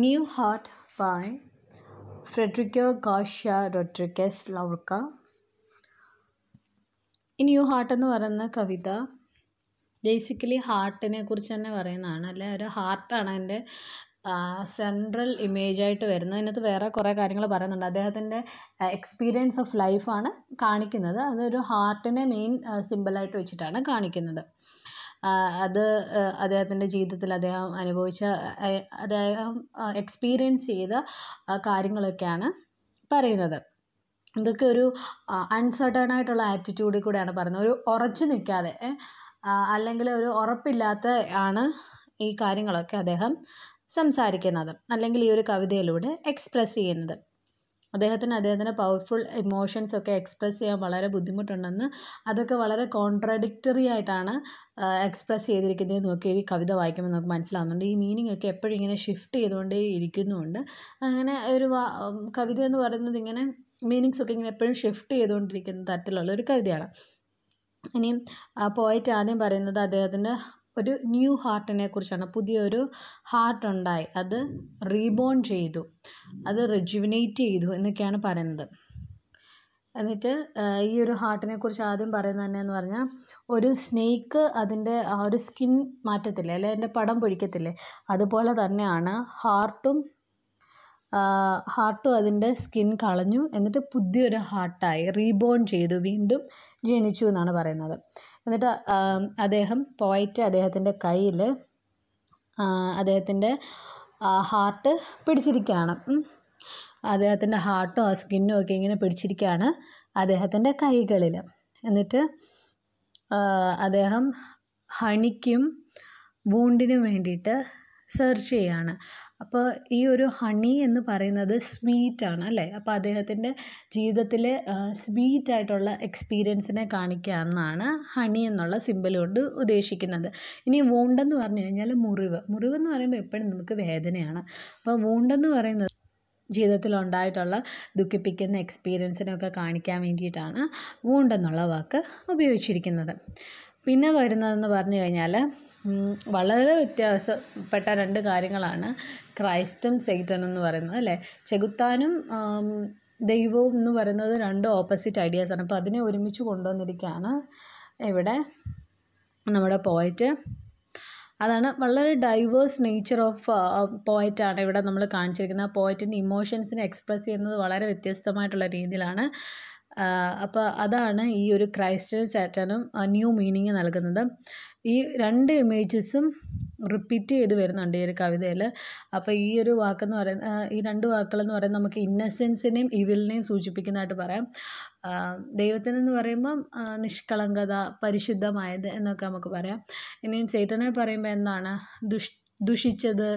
new heart by Frederico Garcia Rodriguez Lorca ഈ new heart എന്ന് പറയുന്ന കവിത ബേസിക്കലി ഹാർട്ടിനെ കുറിച്ച് തന്നെ പറയുന്നതാണ് അല്ലെ ഒരു ഹാർട്ടാണ് എൻ്റെ സെൻട്രൽ ഇമേജായിട്ട് വരുന്നത് അതിനകത്ത് വേറെ കുറേ കാര്യങ്ങൾ പറയുന്നുണ്ട് അദ്ദേഹത്തിൻ്റെ എക്സ്പീരിയൻസ് ഓഫ് ലൈഫാണ് കാണിക്കുന്നത് അതൊരു ഹാർട്ടിനെ മെയിൻ സിമ്പിളായിട്ട് വെച്ചിട്ടാണ് കാണിക്കുന്നത് അത് അദ്ദേഹത്തിൻ്റെ ജീവിതത്തിൽ അദ്ദേഹം അനുഭവിച്ച അദ്ദേഹം എക്സ്പീരിയൻസ് ചെയ്ത കാര്യങ്ങളൊക്കെയാണ് പറയുന്നത് ഇതൊക്കെ ഒരു അൺസേർട്ടേൺ ആയിട്ടുള്ള ആറ്റിറ്റ്യൂഡിൽ കൂടെയാണ് പറയുന്നത് ഒരു ഉറച്ചു നിൽക്കാതെ അല്ലെങ്കിൽ ഒരു ഉറപ്പില്ലാത്ത ആണ് ഈ കാര്യങ്ങളൊക്കെ അദ്ദേഹം സംസാരിക്കുന്നത് അല്ലെങ്കിൽ ഈ ഒരു കവിതയിലൂടെ എക്സ്പ്രസ്സ് ചെയ്യുന്നത് അദ്ദേഹത്തിന് അദ്ദേഹത്തിൻ്റെ പവർഫുൾ ഇമോഷൻസ് ഒക്കെ എക്സ്പ്രസ് ചെയ്യാൻ വളരെ ബുദ്ധിമുട്ടുണ്ടെന്ന് അതൊക്കെ വളരെ കോൺട്രഡിക്റ്ററി ആയിട്ടാണ് എക്സ്പ്രസ് ചെയ്തിരിക്കുന്നത് നോക്കി ഈ കവിത വായിക്കുമ്പോൾ നമുക്ക് മനസ്സിലാവുന്നുണ്ട് ഈ മീനിങ് ഒക്കെ എപ്പോഴും ഇങ്ങനെ ഷിഫ്റ്റ് ചെയ്തുകൊണ്ടേ ഇരിക്കുന്നുമുണ്ട് അങ്ങനെ ഒരു കവിത എന്ന് പറയുന്നത് ഇങ്ങനെ മീനിങ്സ് ഒക്കെ ഇങ്ങനെ എപ്പോഴും ഷിഫ്റ്റ് ചെയ്തുകൊണ്ടിരിക്കുന്ന തരത്തിലുള്ള ഒരു കവിതയാണ് ഇനിയും പോയറ്റ് ആദ്യം പറയുന്നത് അദ്ദേഹത്തിൻ്റെ ഒരു ന്യൂ ഹാർട്ടിനെ കുറിച്ചാണ് പുതിയൊരു ഹാർട്ട് ഉണ്ടായി അത് റീബോൺ ചെയ്തു അത് റെജുവിനേറ്റ് ചെയ്തു എന്നൊക്കെയാണ് പറയുന്നത് എന്നിട്ട് ഈ ഒരു ഹാർട്ടിനെ കുറിച്ച് ആദ്യം പറയുന്നത് തന്നെയെന്ന് പറഞ്ഞാൽ ഒരു സ്നേക്ക് അതിൻ്റെ ആ ഒരു സ്കിൻ മാറ്റത്തില്ലേ അല്ലെ അതിൻ്റെ പടം പൊഴിക്കത്തില്ലേ അതുപോലെ തന്നെയാണ് ഹാർട്ടും ഹാർട്ടും അതിൻ്റെ സ്കിൻ കളഞ്ഞു എന്നിട്ട് പുതിയൊരു ഹാർട്ടായി റീബോൺ ചെയ്തു വീണ്ടും ജനിച്ചു എന്നാണ് പറയുന്നത് എന്നിട്ട് അദ്ദേഹം പോയിട്ട് അദ്ദേഹത്തിൻ്റെ കയ്യിൽ അദ്ദേഹത്തിൻ്റെ ഹാർട്ട് പിടിച്ചിരിക്കുകയാണ് അദ്ദേഹത്തിൻ്റെ ഹാർട്ടും ആ സ്കിന്നും ഒക്കെ ഇങ്ങനെ പിടിച്ചിരിക്കുകയാണ് അദ്ദേഹത്തിൻ്റെ കൈകളിൽ എന്നിട്ട് അദ്ദേഹം ഹണിക്കും വൂണ്ടിനും വേണ്ടിയിട്ട് സെർച്ച് ചെയ്യുകയാണ് അപ്പോൾ ഈ ഒരു ഹണി എന്ന് പറയുന്നത് സ്വീറ്റാണ് അല്ലേ അപ്പോൾ അദ്ദേഹത്തിൻ്റെ ജീവിതത്തിൽ സ്വീറ്റായിട്ടുള്ള എക്സ്പീരിയൻസിനെ കാണിക്കുകയെന്നാണ് ഹണി എന്നുള്ള സിംബൽ കൊണ്ട് ഉദ്ദേശിക്കുന്നത് ഇനി വൂണ്ടെന്ന് പറഞ്ഞു കഴിഞ്ഞാൽ മുറിവ് മുറിവെന്ന് പറയുമ്പോൾ എപ്പോഴും നമുക്ക് വേദനയാണ് അപ്പോൾ വൂണ്ടെന്ന് പറയുന്നത് ജീവിതത്തിൽ ഉണ്ടായിട്ടുള്ള ദുഃഖിപ്പിക്കുന്ന എക്സ്പീരിയൻസിനൊക്കെ കാണിക്കാൻ വേണ്ടിയിട്ടാണ് വൂണ്ടെന്നുള്ള വാക്ക് ഉപയോഗിച്ചിരിക്കുന്നത് പിന്നെ വരുന്നതെന്ന് പറഞ്ഞു കഴിഞ്ഞാൽ വളരെ വ്യത്യാസപ്പെട്ട രണ്ട് കാര്യങ്ങളാണ് ക്രൈസ്റ്റും സെയ്റ്റനും എന്ന് പറയുന്നത് അല്ലേ ചെകുത്താനും ദൈവവും എന്ന് പറയുന്നത് രണ്ട് ഓപ്പോസിറ്റ് ഐഡിയാസാണ് അപ്പോൾ അതിനെ ഒരുമിച്ച് കൊണ്ടുവന്നിരിക്കുകയാണ് ഇവിടെ നമ്മുടെ പോയറ്റ് അതാണ് വളരെ ഡൈവേഴ്സ് നേച്ചർ ഓഫ് പോയറ്റാണ് ഇവിടെ നമ്മൾ കാണിച്ചിരിക്കുന്നത് ആ പോയറ്റിൻ്റെ ഇമോഷൻസിനെ എക്സ്പ്രസ് ചെയ്യുന്നത് വളരെ വ്യത്യസ്തമായിട്ടുള്ള രീതിയിലാണ് അപ്പോൾ അതാണ് ഈ ഒരു ക്രൈസ്റ്റനും സാറ്റനും ന്യൂ മീനിങ് നൽകുന്നത് ഈ രണ്ട് ഇമേജസും റിപ്പീറ്റ് ചെയ്ത് വരുന്നുണ്ട് ഈ ഒരു കവിതയിൽ അപ്പോൾ ഈ ഒരു വാക്കെന്ന് പറയുന്ന ഈ രണ്ട് വാക്കുകളെന്ന് പറയുന്നത് നമുക്ക് ഇന്നസെൻസിനെയും ഇവിലിനെയും സൂചിപ്പിക്കുന്നതായിട്ട് പറയാം ദൈവത്തിനെന്ന് പറയുമ്പം നിഷ്കളങ്കത പരിശുദ്ധമായത് എന്നൊക്കെ നമുക്ക് പറയാം ഇനിയും ചേട്ടനെ പറയുമ്പോൾ എന്താണ് ദുഷ് ദുഷിച്ചത്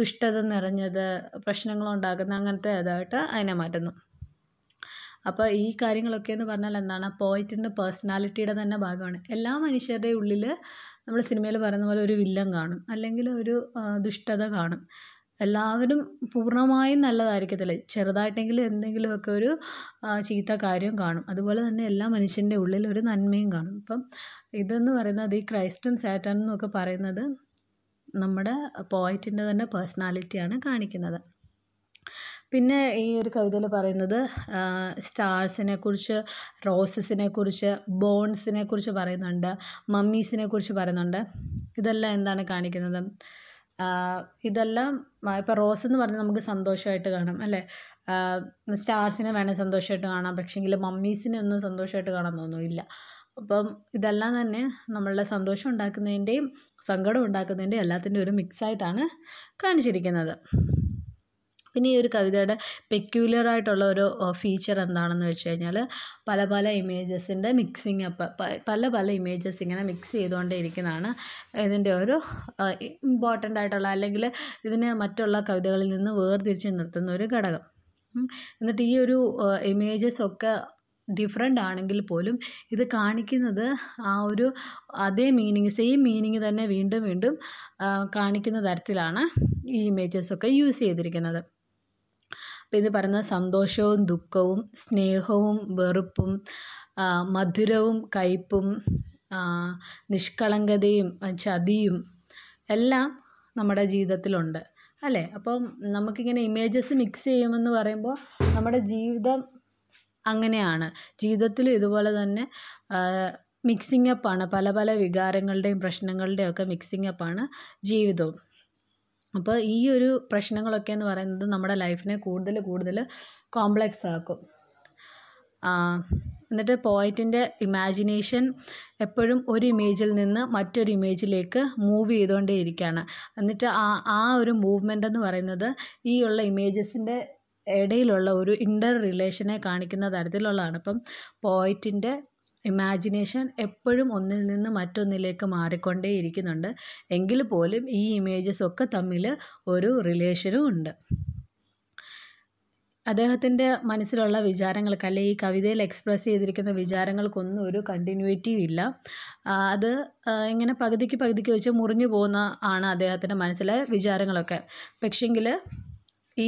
ദുഷ്ടത നിറഞ്ഞത് പ്രശ്നങ്ങളുണ്ടാക്കുന്ന അങ്ങനത്തെ ഇതായിട്ട് അതിനെ മാറ്റുന്നു അപ്പോൾ ഈ കാര്യങ്ങളൊക്കെ എന്ന് പറഞ്ഞാൽ എന്താണ് പോയിറ്റിൻ്റെ പേഴ്സണാലിറ്റിയുടെ തന്നെ ഭാഗമാണ് എല്ലാ മനുഷ്യരുടെയും ഉള്ളിൽ നമ്മൾ സിനിമയിൽ പറയുന്ന പോലെ ഒരു വില്ലൻ കാണും അല്ലെങ്കിൽ ഒരു ദുഷ്ടത കാണും എല്ലാവരും പൂർണ്ണമായും നല്ലതായിരിക്കത്തില്ല ചെറുതായിട്ടെങ്കിലും എന്തെങ്കിലുമൊക്കെ ഒരു ചീത്ത കാര്യം കാണും അതുപോലെ തന്നെ എല്ലാ മനുഷ്യൻ്റെ ഉള്ളിൽ ഒരു നന്മയും കാണും അപ്പം ഇതെന്ന് പറയുന്നത് ഈ ക്രൈസ്റ്റും സാറ്റാനും എന്നൊക്കെ പറയുന്നത് നമ്മുടെ പോയിറ്റിൻ്റെ തന്നെ പേഴ്സണാലിറ്റിയാണ് കാണിക്കുന്നത് പിന്നെ ഈ ഒരു കവിതയിൽ പറയുന്നത് കുറിച്ച് കുറിച്ച് ബോൺസിനെ കുറിച്ച് പറയുന്നുണ്ട് കുറിച്ച് പറയുന്നുണ്ട് ഇതെല്ലാം എന്താണ് കാണിക്കുന്നത് ഇതെല്ലാം ഇപ്പോൾ എന്ന് പറഞ്ഞാൽ നമുക്ക് സന്തോഷമായിട്ട് കാണാം അല്ലേ സ്റ്റാർസിനെ വേണേൽ സന്തോഷമായിട്ട് കാണാം പക്ഷേങ്കിൽ മമ്മീസിനെ ഒന്നും സന്തോഷമായിട്ട് തോന്നുന്നില്ല അപ്പം ഇതെല്ലാം തന്നെ നമ്മളുടെ സന്തോഷം ഉണ്ടാക്കുന്നതിൻ്റെയും സങ്കടം ഉണ്ടാക്കുന്നതിൻ്റെയും എല്ലാത്തിൻ്റെയും ഒരു മിക്സായിട്ടാണ് കാണിച്ചിരിക്കുന്നത് പിന്നെ ഈ ഒരു കവിതയുടെ പെക്യൂലർ ആയിട്ടുള്ള ഒരു ഫീച്ചർ എന്താണെന്ന് വെച്ച് കഴിഞ്ഞാൽ പല പല ഇമേജസിൻ്റെ മിക്സിങ് അപ്പ് പല പല ഇമേജസ് ഇങ്ങനെ മിക്സ് ചെയ്തുകൊണ്ടേ ഇരിക്കുന്നതാണ് ഇതിൻ്റെ ഒരു ഇമ്പോർട്ടൻ്റ് ആയിട്ടുള്ള അല്ലെങ്കിൽ ഇതിനെ മറ്റുള്ള കവിതകളിൽ നിന്ന് വേർതിരിച്ച് നിർത്തുന്ന ഒരു ഘടകം എന്നിട്ട് ഈ ഒരു ഇമേജസ് ഒക്കെ ഡിഫറെൻ്റ് ആണെങ്കിൽ പോലും ഇത് കാണിക്കുന്നത് ആ ഒരു അതേ മീനിങ് സെയിം മീനിങ് തന്നെ വീണ്ടും വീണ്ടും കാണിക്കുന്ന തരത്തിലാണ് ഈ ഇമേജസ് ഒക്കെ യൂസ് ചെയ്തിരിക്കുന്നത് അപ്പം ഇത് പറയുന്ന സന്തോഷവും ദുഃഖവും സ്നേഹവും വെറുപ്പും മധുരവും കയ്പും നിഷ്കളങ്കതയും ചതിയും എല്ലാം നമ്മുടെ ജീവിതത്തിലുണ്ട് അല്ലേ അപ്പം നമുക്കിങ്ങനെ ഇമേജസ് മിക്സ് ചെയ്യുമെന്ന് പറയുമ്പോൾ നമ്മുടെ ജീവിതം അങ്ങനെയാണ് ജീവിതത്തിലും ഇതുപോലെ തന്നെ അപ്പാണ് പല പല വികാരങ്ങളുടെയും പ്രശ്നങ്ങളുടെയും ഒക്കെ അപ്പാണ് ജീവിതവും അപ്പോൾ ഈ ഒരു പ്രശ്നങ്ങളൊക്കെ എന്ന് പറയുന്നത് നമ്മുടെ ലൈഫിനെ കൂടുതൽ കൂടുതൽ കോംപ്ലക്സ് ആക്കും എന്നിട്ട് പോയിറ്റിൻ്റെ ഇമാജിനേഷൻ എപ്പോഴും ഒരു ഇമേജിൽ നിന്ന് മറ്റൊരു ഇമേജിലേക്ക് മൂവ് ചെയ്തുകൊണ്ടേ ഇരിക്കുകയാണ് എന്നിട്ട് ആ ആ ഒരു മൂവ്മെൻ്റ് എന്ന് പറയുന്നത് ഈ ഉള്ള ഇമേജസിൻ്റെ ഇടയിലുള്ള ഒരു ഇൻ്റർ റിലേഷനെ കാണിക്കുന്ന തരത്തിലുള്ളതാണ് അപ്പം പോയിറ്റിൻ്റെ ഇമാജിനേഷൻ എപ്പോഴും ഒന്നിൽ നിന്ന് മറ്റൊന്നിലേക്ക് മാറിക്കൊണ്ടേ ഇരിക്കുന്നുണ്ട് എങ്കിൽ പോലും ഈ ഇമേജസൊക്കെ തമ്മിൽ ഒരു റിലേഷനും ഉണ്ട് അദ്ദേഹത്തിൻ്റെ മനസ്സിലുള്ള വിചാരങ്ങൾക്ക് അല്ലെങ്കിൽ ഈ കവിതയിൽ എക്സ്പ്രസ് ചെയ്തിരിക്കുന്ന വിചാരങ്ങൾക്കൊന്നും ഒരു കണ്ടിന്യൂറ്റിയും ഇല്ല അത് ഇങ്ങനെ പകുതിക്ക് പകുതിക്ക് വെച്ച് മുറിഞ്ഞു പോകുന്ന ആണ് അദ്ദേഹത്തിൻ്റെ മനസ്സിലെ വിചാരങ്ങളൊക്കെ പക്ഷേങ്കിൽ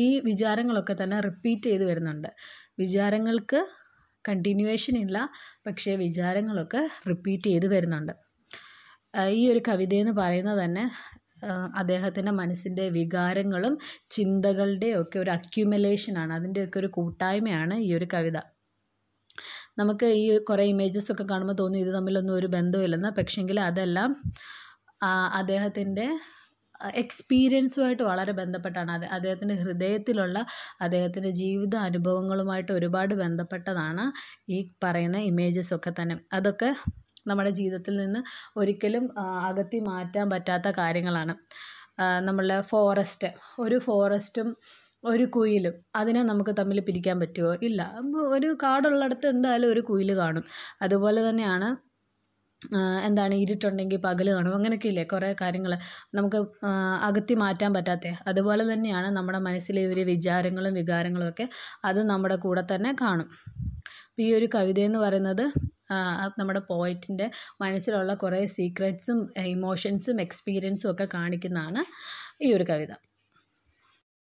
ഈ വിചാരങ്ങളൊക്കെ തന്നെ റിപ്പീറ്റ് ചെയ്ത് വരുന്നുണ്ട് വിചാരങ്ങൾക്ക് കണ്ടിന്യൂവേഷൻ ഇല്ല പക്ഷേ വിചാരങ്ങളൊക്കെ റിപ്പീറ്റ് ചെയ്ത് വരുന്നുണ്ട് ഈ ഒരു കവിതയെന്ന് പറയുന്നത് തന്നെ അദ്ദേഹത്തിൻ്റെ മനസ്സിൻ്റെ വികാരങ്ങളും ചിന്തകളുടെയും ഒക്കെ ഒരു അക്യുമലേഷനാണ് അതിൻ്റെയൊക്കെ ഒരു കൂട്ടായ്മയാണ് ഈ ഒരു കവിത നമുക്ക് ഈ കുറേ ഇമേജസ് ഒക്കെ കാണുമ്പോൾ തോന്നും ഇത് തമ്മിലൊന്നും ഒരു ബന്ധമില്ലെന്ന് പക്ഷേങ്കിൽ അതെല്ലാം അദ്ദേഹത്തിൻ്റെ എക്സ്പീരിയൻസുമായിട്ട് വളരെ ബന്ധപ്പെട്ടാണ് അത് അദ്ദേഹത്തിൻ്റെ ഹൃദയത്തിലുള്ള അദ്ദേഹത്തിൻ്റെ ജീവിത അനുഭവങ്ങളുമായിട്ട് ഒരുപാട് ബന്ധപ്പെട്ടതാണ് ഈ പറയുന്ന ഇമേജസൊക്കെ തന്നെ അതൊക്കെ നമ്മുടെ ജീവിതത്തിൽ നിന്ന് ഒരിക്കലും അകത്തി മാറ്റാൻ പറ്റാത്ത കാര്യങ്ങളാണ് നമ്മളുടെ ഫോറസ്റ്റ് ഒരു ഫോറസ്റ്റും ഒരു കുയിലും അതിനെ നമുക്ക് തമ്മിൽ പിരിക്കാൻ പറ്റുമോ ഇല്ല ഒരു കാടുള്ളിടത്ത് എന്തായാലും ഒരു കുയിൽ കാണും അതുപോലെ തന്നെയാണ് എന്താണ് ഇരുട്ടുണ്ടെങ്കിൽ പകൽ കാണും ഇല്ലേ കുറേ കാര്യങ്ങൾ നമുക്ക് അകത്തി മാറ്റാൻ പറ്റാത്ത അതുപോലെ തന്നെയാണ് നമ്മുടെ മനസ്സിലെ ഒരു വിചാരങ്ങളും വികാരങ്ങളും ഒക്കെ അത് നമ്മുടെ കൂടെ തന്നെ കാണും അപ്പോൾ ഈ ഒരു കവിതയെന്ന് പറയുന്നത് നമ്മുടെ പോയറ്റിൻ്റെ മനസ്സിലുള്ള കുറേ സീക്രട്ട്സും ഇമോഷൻസും എക്സ്പീരിയൻസും ഒക്കെ കാണിക്കുന്നതാണ് ഈ ഒരു കവിത